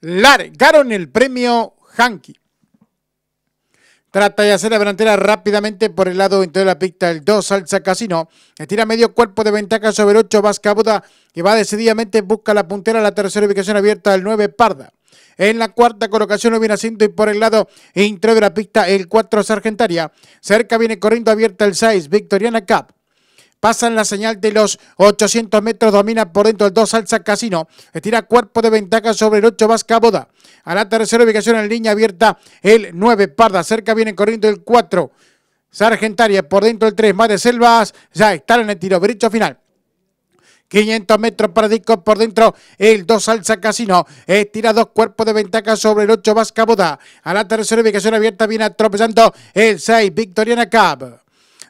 largaron el premio Hanky. Trata de hacer la delantera rápidamente por el lado interior de la pista. El 2 Salsa Casino. Estira medio cuerpo de ventaja sobre el 8 Vasca Buda, y va decididamente. Busca la puntera. La tercera ubicación abierta del 9 Parda. En la cuarta colocación lo viene haciendo y por el lado interior de la pista el 4 Sargentaria. Cerca viene corriendo abierta el 6 Victoriana Cup. Pasan la señal de los 800 metros, domina por dentro el 2 Salsa Casino. Estira cuerpo de ventaja sobre el 8 Vasca Boda. A la tercera ubicación en línea abierta el 9 Parda. Cerca viene corriendo el 4 Sargentaria. Por dentro el 3 Madre Selvas. Ya están en el tiro. Derecho final. 500 metros para Disco por dentro. El 2 Salsa Casino estira dos cuerpos de ventaja sobre el 8 Vasca Boda. A la tercera ubicación abierta viene atropellando el 6 Victoriana Cab.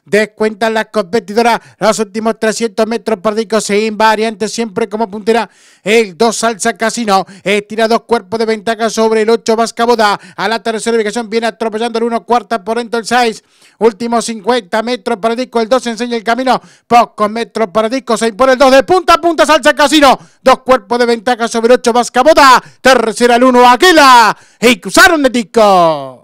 Descuentan las competidoras los últimos 300 metros para disco se invariante siempre como puntera. El 2 Salsa Casino estira dos cuerpos de ventaja sobre el 8 Boda A la tercera ubicación viene atropellando el 1 cuarta por dentro el 6. Últimos 50 metros para disco. El 2 enseña el camino. Pocos metros para disco. Se impone el 2 de punta a punta Salsa Casino. Dos cuerpos de ventaja sobre el 8 Vascaboda. Tercera el 1 Aquila. Y cruzaron de disco.